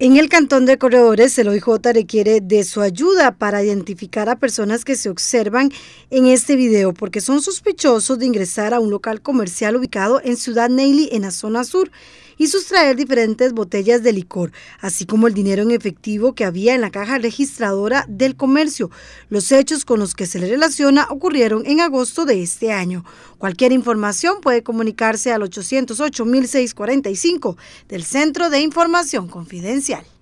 En el Cantón de Corredores, el OIJ requiere de su ayuda para identificar a personas que se observan en este video porque son sospechosos de ingresar a un local comercial ubicado en Ciudad Neily, en la zona sur, y sustraer diferentes botellas de licor, así como el dinero en efectivo que había en la caja registradora del comercio. Los hechos con los que se le relaciona ocurrieron en agosto de este año. Cualquier información puede comunicarse al 808-1645 del Centro de Información Confidencial presencial.